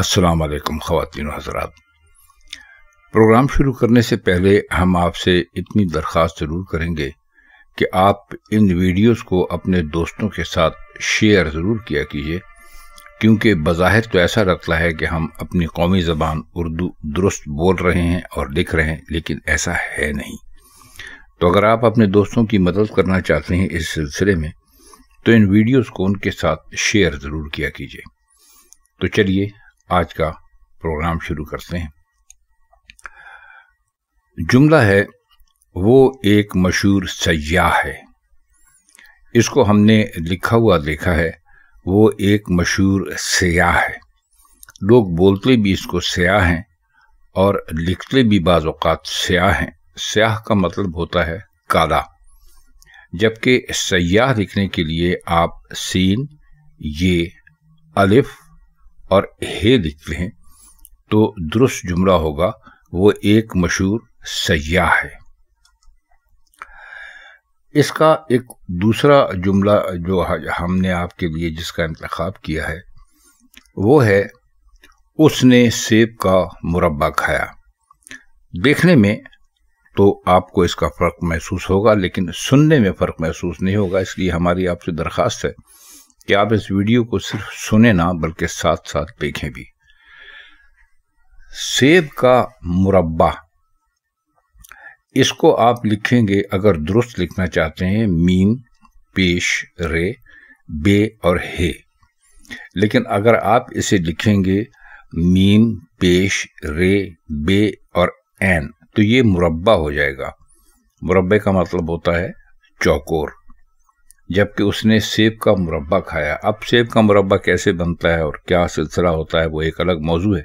असलकम ख़वान हजरात प्रोग्राम शुरू करने से पहले हम आपसे इतनी दरख्वास्त ज़रूर करेंगे कि आप इन वीडियोस को अपने दोस्तों के साथ शेयर ज़रूर किया कीजिए क्योंकि बज़ाहिर तो ऐसा लगता है कि हम अपनी कौमी ज़बान उर्दू दुरुस्त बोल रहे हैं और लिख रहे हैं लेकिन ऐसा है नहीं तो अगर आप अपने दोस्तों की मदद करना चाहते हैं इस सिलसिले में तो इन वीडियोज़ को उनके साथ शेयर ज़रूर किया कीजिए तो चलिए आज का प्रोग्राम शुरू करते हैं जुमला है वो एक मशहूर सयाह है इसको हमने लिखा हुआ देखा है वो एक मशहूर सयाह है लोग बोलते भी इसको सयाह हैं और लिखते भी बाज़ात स्याह हैं स्याह का मतलब होता है काला जबकि सयाह लिखने के लिए आप सीन ये अलिफ और हे लिखते हैं तो दुरुस्त जुमला होगा वो एक मशहूर सयाह है इसका एक दूसरा जुमला जो हमने आपके लिए जिसका इंतखब किया है वो है उसने सेब का मुरबा खाया देखने में तो आपको इसका फ़र्क महसूस होगा लेकिन सुनने में फ़र्क महसूस नहीं होगा इसलिए हमारी आपसे दरख्वास्त है कि आप इस वीडियो को सिर्फ सुने ना बल्कि साथ साथ देखें भी सेब का मुरब्बा इसको आप लिखेंगे अगर दुरुस्त लिखना चाहते हैं मीम पेश रे बे और हे लेकिन अगर आप इसे लिखेंगे मीम पेश रे बे और एन तो ये मुरब्बा हो जाएगा मुरब्बे का मतलब होता है चौकोर जबकि उसने सेब का मुरब्बा खाया अब सेब का मुरब्बा कैसे बनता है और क्या सिलसिला होता है वो एक अलग मौजू है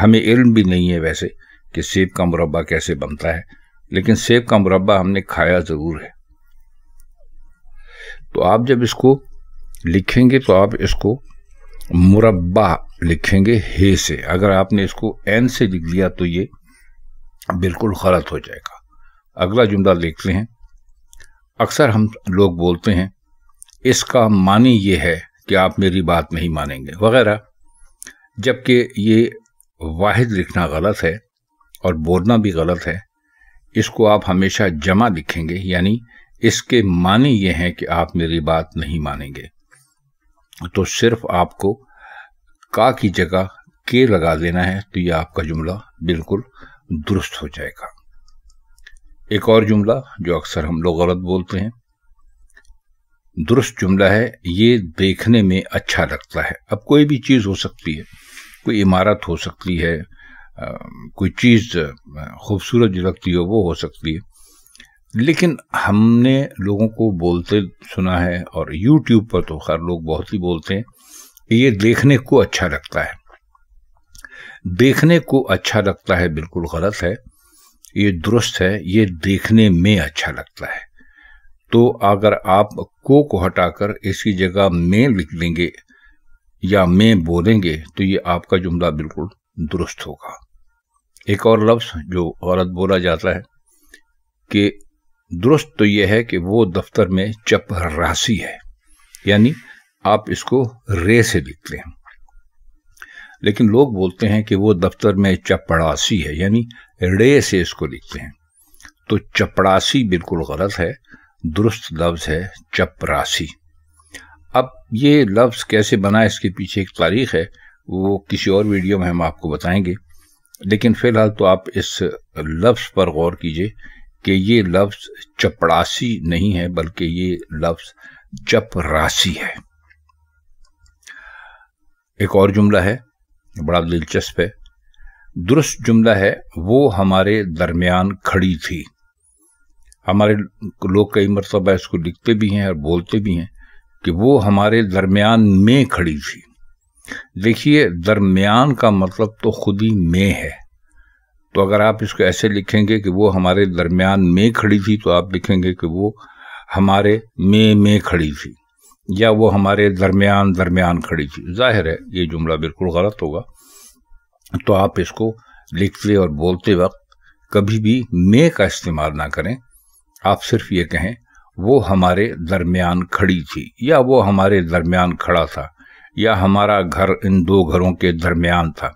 हमें इल्म भी नहीं है वैसे कि सेब का मुरब्बा कैसे बनता है लेकिन सेब का मुरब्बा हमने खाया ज़रूर है तो आप जब इसको लिखेंगे तो आप इसको मुरब्बा लिखेंगे हे से अगर आपने इसको एन से लिख दिया तो ये बिल्कुल गलत हो जाएगा अगला जुमला देखते हैं अक्सर हम लोग बोलते हैं इसका मानी ये है कि आप मेरी बात नहीं मानेंगे वगैरह जबकि ये वाहिद लिखना गलत है और बोलना भी गलत है इसको आप हमेशा जमा लिखेंगे यानी इसके मानी ये हैं कि आप मेरी बात नहीं मानेंगे तो सिर्फ आपको का की जगह के लगा देना है तो ये आपका जुमला बिल्कुल दुरुस्त हो जाएगा एक और जुमला जो अक्सर हम लोग गलत बोलते हैं दुरुस्त जुमला है ये देखने में अच्छा लगता है अब कोई भी चीज़ हो सकती है कोई इमारत हो सकती है कोई चीज़ खूबसूरत जो लगती हो वो हो सकती है लेकिन हमने लोगों को बोलते सुना है और यूट्यूब पर तो खैर लोग बहुत ही बोलते हैं ये देखने को अच्छा लगता है देखने को अच्छा लगता है बिल्कुल गलत है ये दुरुस्त है ये देखने में अच्छा लगता है तो अगर आप को को हटाकर इसकी जगह में लिख लेंगे या में बोलेंगे तो ये आपका जुमला बिल्कुल दुरुस्त होगा एक और लफ्ज़ जो औरत बोला जाता है कि दुरुस्त तो यह है कि वो दफ्तर में चपरासी है यानी आप इसको रे से लिखते हैं लेकिन लोग बोलते हैं कि वो दफ्तर में चपड़ासी है यानी रे से इसको लिखते हैं तो चपड़ासी बिल्कुल गलत है दुरुस्त लफ्ज़ है चपरासी अब ये लफ्ज़ कैसे बना इसके पीछे एक तारीख है वो किसी और वीडियो में हम आपको बताएंगे लेकिन फ़िलहाल तो आप इस लफ्ज़ पर गौर कीजिए कि ये लफ्ज़ चपड़ासी नहीं है बल्कि ये लफ्ज़ चपरासी है एक और जुमला है बड़ा दिलचस्प है दुरुस्त जुमला है वो हमारे दरमियान खड़ी थी हमारे लोग कई मरतबा इसको लिखते भी हैं और बोलते भी हैं कि वो हमारे दरमियान में खड़ी थी देखिए दरमियान का मतलब तो खुद ही में है तो अगर आप इसको ऐसे लिखेंगे कि वो हमारे दरमियान में खड़ी थी तो आप लिखेंगे कि वो हमारे में में खड़ी थी या वो हमारे दरमियान दरमियान खड़ी थी जाहिर है ये जुमला बिल्कुल गलत होगा तो आप इसको लिखते और बोलते वक्त कभी भी मे का इस्तेमाल ना करें आप सिर्फ ये कहें वो हमारे दरमियान खड़ी थी या वो हमारे दरमियान खड़ा था या हमारा घर इन दो घरों के दरमियान था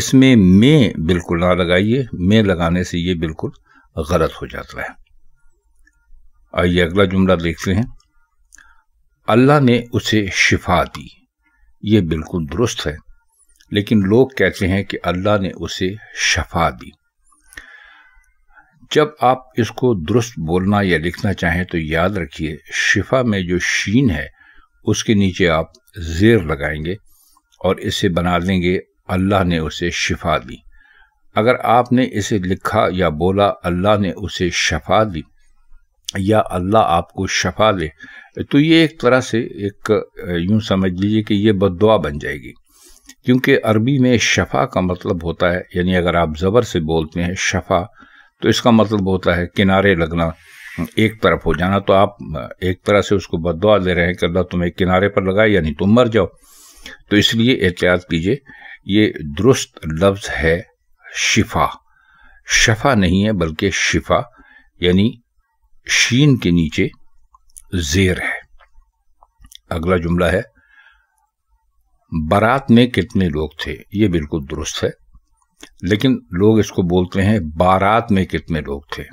इसमें मे बिल्कुल ना लगाइए मे लगाने से ये बिल्कुल गलत हो जाता है आइए अगला जुमला देखते हैं अल्लाह ने उसे शिफा दी ये बिल्कुल दुरुस्त है लेकिन लोग कहते हैं कि अल्लाह ने उसे शफा दी जब आप इसको दुरुस्त बोलना या लिखना चाहें तो याद रखिए शिफा में जो शीन है उसके नीचे आप जेर लगाएंगे और इसे बना लेंगे अल्लाह ने उसे शिफा दी अगर आपने इसे लिखा या बोला अल्लाह ने उसे शफा दी या अल्लाह आपको शफा दे तो ये एक तरह से एक यूं समझ लीजिए कि ये बददुआ बन जाएगी क्योंकि अरबी में शफ़ा का मतलब होता है यानी अगर आप ज़बर से बोलते हैं शफ़ा तो इसका मतलब होता है किनारे लगना एक तरफ हो जाना तो आप एक तरह से उसको बदवा दे रहे हैं कि अल्लाह तुम्हें किनारे पर लगाए यानी तुम मर जाओ तो इसलिए एहतियात कीजिए ये दुरुस्त लफ्ज़ है शिफा शफा नहीं है बल्कि शिफा यानी शीन के नीचे जेर है अगला जुमला है बारात में कितने लोग थे ये बिल्कुल दुरुस्त है लेकिन लोग इसको बोलते हैं बारात में कितने लोग थे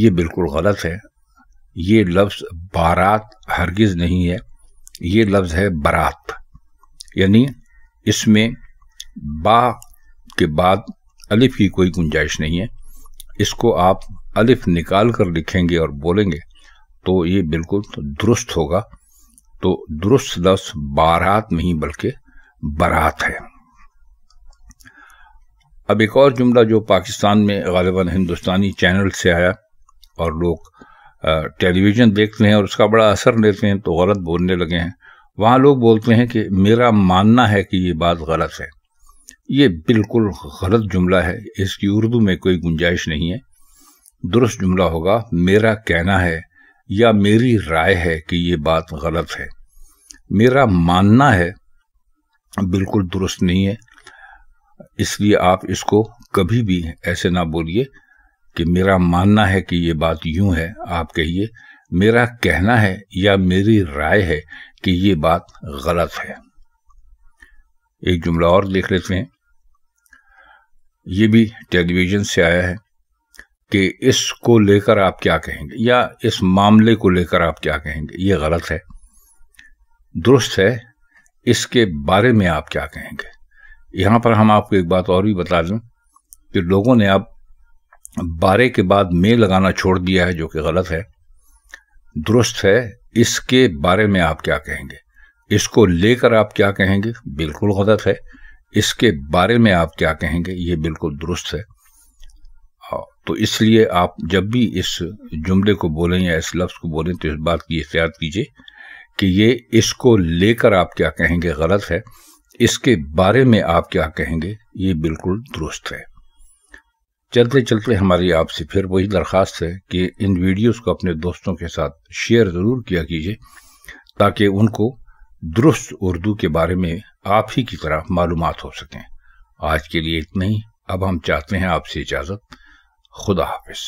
ये बिल्कुल गलत है ये लफ्ज़ बारात हरगिज़ नहीं है ये लफ्ज़ है बारात यानी इसमें बा के बाद अलिफ की कोई गुंजाइश नहीं है इसको आप अलिफ निकाल कर लिखेंगे और बोलेंगे तो ये बिल्कुल दुरुस्त होगा तो दुरुस्त लफ्ज बारात नहीं बल्कि बारात है अब एक और जुमला जो पाकिस्तान में गालिबा हिंदुस्तानी चैनल से आया और लोग टेलीविज़न देखते हैं और उसका बड़ा असर लेते हैं तो गलत बोलने लगे हैं वहाँ लोग बोलते हैं कि मेरा मानना है कि ये बात गलत है ये बिल्कुल गलत जुमला है इसकी उर्दू में कोई गुंजाइश नहीं है दुरुस्त जुमला होगा मेरा कहना है या मेरी राय है कि ये बात गलत है मेरा मानना है बिल्कुल दुरुस्त नहीं है इसलिए आप इसको कभी भी ऐसे ना बोलिए कि मेरा मानना है कि ये बात यूं है आप कहिए मेरा कहना है या मेरी राय है कि ये बात गलत है एक जुमला और देख लेते हैं ये भी टेलीविज़न से आया है कि इसको लेकर आप क्या कहेंगे या इस मामले को लेकर आप क्या कहेंगे ये गलत है दुरुस्त है इसके बारे में आप क्या कहेंगे यहाँ पर हम आपको एक बात और भी बता दें कि लोगों ने अब बारे के बाद में लगाना छोड़ दिया है जो कि गलत है दुरुस्त है इसके बारे में आप क्या कहेंगे इसको लेकर आप क्या कहेंगे बिल्कुल गलत है इसके बारे में आप क्या कहेंगे ये बिल्कुल दुरुस्त है तो इसलिए आप जब भी इस जुमले को बोलें या इस लफ्ज़ को बोलें तो इस बात की एहतियात कीजिए कि ये इसको लेकर आप क्या कहेंगे गलत है इसके बारे में आप क्या कहेंगे ये बिल्कुल दुरुस्त है चलते चलते हमारी आपसे फिर वही दरख्वास्त है कि इन वीडियोस को अपने दोस्तों के साथ शेयर ज़रूर किया कीजिए ताकि उनको दुरुस्त उर्दू के बारे में आप ही की तरह मालूम हो सकें आज के लिए इतना ही अब हम चाहते हैं आपसे इजाज़त खुदा हाफिज